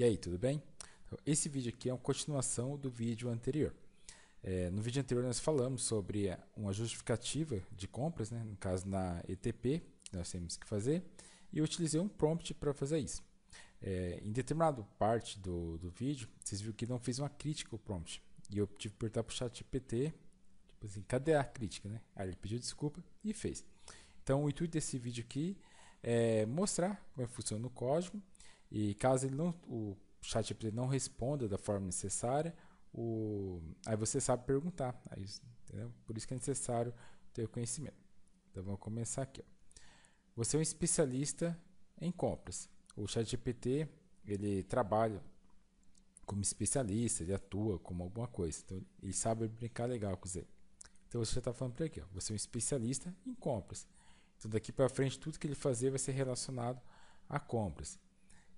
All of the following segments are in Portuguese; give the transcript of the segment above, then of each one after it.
E aí, tudo bem? Então, esse vídeo aqui é uma continuação do vídeo anterior. É, no vídeo anterior nós falamos sobre uma justificativa de compras, né? no caso na ETP, nós temos que fazer, e eu utilizei um prompt para fazer isso. É, em determinada parte do, do vídeo, vocês viram que não fiz uma crítica ao prompt, e eu tive que apertar para o chat GPT, tipo assim, cadê a crítica? Né? Aí ele pediu desculpa e fez. Então o intuito desse vídeo aqui é mostrar como é que funciona o código, e caso ele não, o ChatGPT não responda da forma necessária, o, aí você sabe perguntar. Aí, Por isso que é necessário ter o conhecimento. Então vamos começar aqui. Ó. Você é um especialista em compras. O ChatGPT ele trabalha como especialista, ele atua como alguma coisa. Então ele sabe brincar legal com você. Então você já está falando para aqui, ó. você é um especialista em compras. Então daqui para frente tudo que ele fazer vai ser relacionado a compras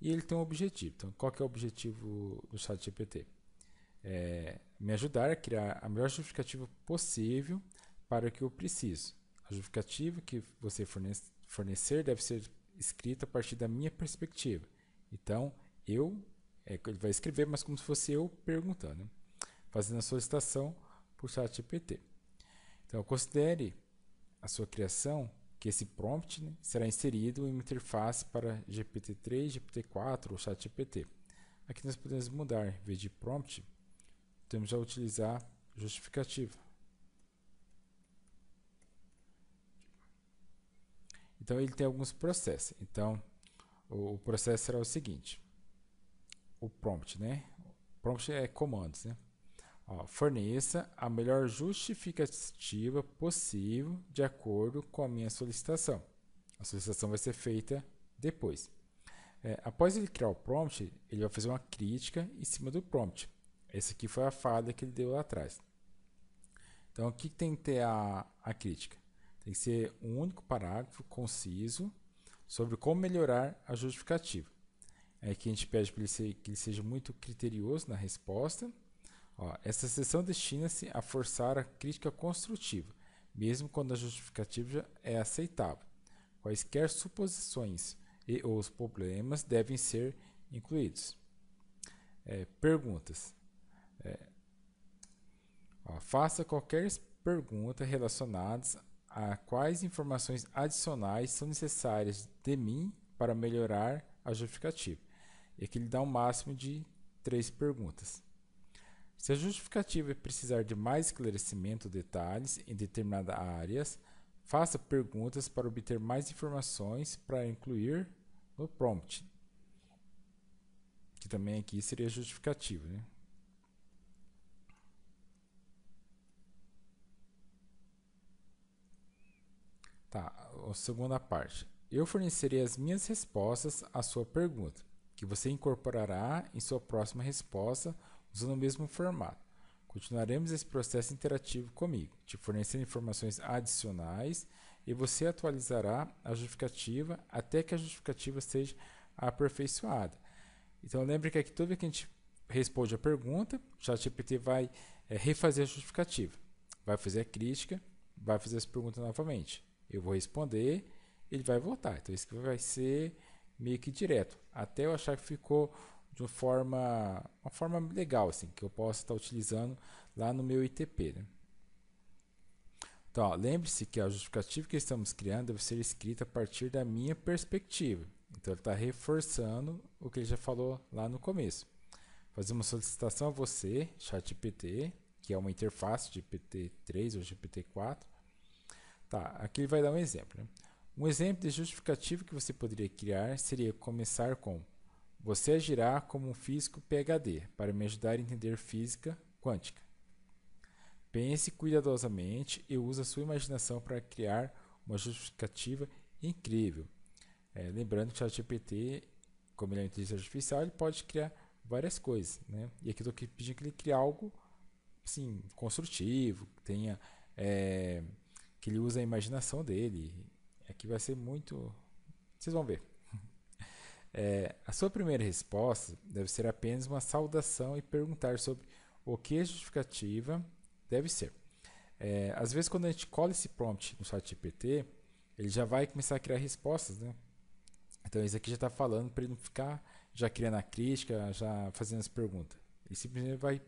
e ele tem um objetivo. Então, qual é o objetivo do chat GPT? É me ajudar a criar a melhor justificativa possível para o que eu preciso. A justificativa que você fornece, fornecer deve ser escrita a partir da minha perspectiva. Então, eu, é, ele vai escrever, mas como se fosse eu perguntando, fazendo a solicitação para o chat GPT. Então, considere a sua criação que esse prompt né, será inserido em uma interface para GPT-3, GPT-4 ou ChatGPT. Aqui nós podemos mudar, em vez de prompt, Temos a utilizar justificativa. Então ele tem alguns processos. Então o processo será o seguinte: o prompt, né? O prompt é comandos, né? Ó, forneça a melhor justificativa possível de acordo com a minha solicitação. A solicitação vai ser feita depois. É, após ele criar o prompt, ele vai fazer uma crítica em cima do prompt. Essa aqui foi a falha que ele deu lá atrás. Então, o que tem que ter a, a crítica? Tem que ser um único parágrafo conciso sobre como melhorar a justificativa. É que a gente pede para ele ser, que ele seja muito criterioso na resposta Ó, essa sessão destina-se a forçar a crítica construtiva, mesmo quando a justificativa é aceitável. Quaisquer suposições e os problemas devem ser incluídos. É, perguntas. É, ó, faça qualquer pergunta relacionada a quais informações adicionais são necessárias de mim para melhorar a justificativa. E aqui ele dá um máximo de três perguntas. Se a justificativa é precisar de mais esclarecimento ou detalhes em determinadas áreas, faça perguntas para obter mais informações para incluir no prompt. Que também aqui seria justificativo, né? Tá, a segunda parte. Eu fornecerei as minhas respostas à sua pergunta, que você incorporará em sua próxima resposta usando o mesmo formato. Continuaremos esse processo interativo comigo, te fornecendo informações adicionais e você atualizará a justificativa até que a justificativa seja aperfeiçoada. Então lembre que aqui toda vez que a gente responde a pergunta, o ChatGPT vai é, refazer a justificativa, vai fazer a crítica, vai fazer as perguntas novamente. Eu vou responder, ele vai voltar. Então isso vai ser meio que direto, até eu achar que ficou de uma forma, uma forma legal assim, que eu possa estar utilizando lá no meu ITP. Né? Então, lembre-se que a justificativa que estamos criando deve ser escrita a partir da minha perspectiva. Então, ele está reforçando o que ele já falou lá no começo. Fazer uma solicitação a você, ChatGPT, que é uma interface de GPT-3 ou GPT-4. Tá, aqui ele vai dar um exemplo. Né? Um exemplo de justificativo que você poderia criar seria começar com você agirá como um físico PhD para me ajudar a entender física quântica. Pense cuidadosamente e use a sua imaginação para criar uma justificativa incrível. É, lembrando que o ChatGPT, como ele é inteligência artificial, ele pode criar várias coisas, né? E aqui estou pedindo que ele crie algo, assim, construtivo, que tenha, é, que ele use a imaginação dele. Aqui vai ser muito, vocês vão ver. É, a sua primeira resposta deve ser apenas uma saudação e perguntar sobre o que a justificativa deve ser. É, às vezes, quando a gente cola esse prompt no chat GPT, ele já vai começar a criar respostas, né? Então, isso aqui já está falando para ele não ficar já criando a crítica, já fazendo as perguntas. Ele simplesmente vai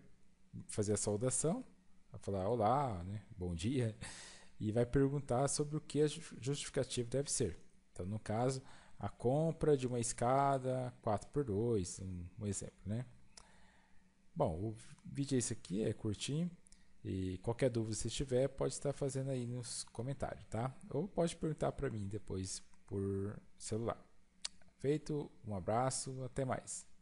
fazer a saudação, vai falar olá, né? bom dia, e vai perguntar sobre o que a justificativa deve ser. Então, no caso, a compra de uma escada 4x2, um, exemplo, né? Bom, o vídeo é esse aqui, é curtinho. E qualquer dúvida você tiver, pode estar fazendo aí nos comentários, tá? Ou pode perguntar para mim depois por celular. Feito, um abraço, até mais.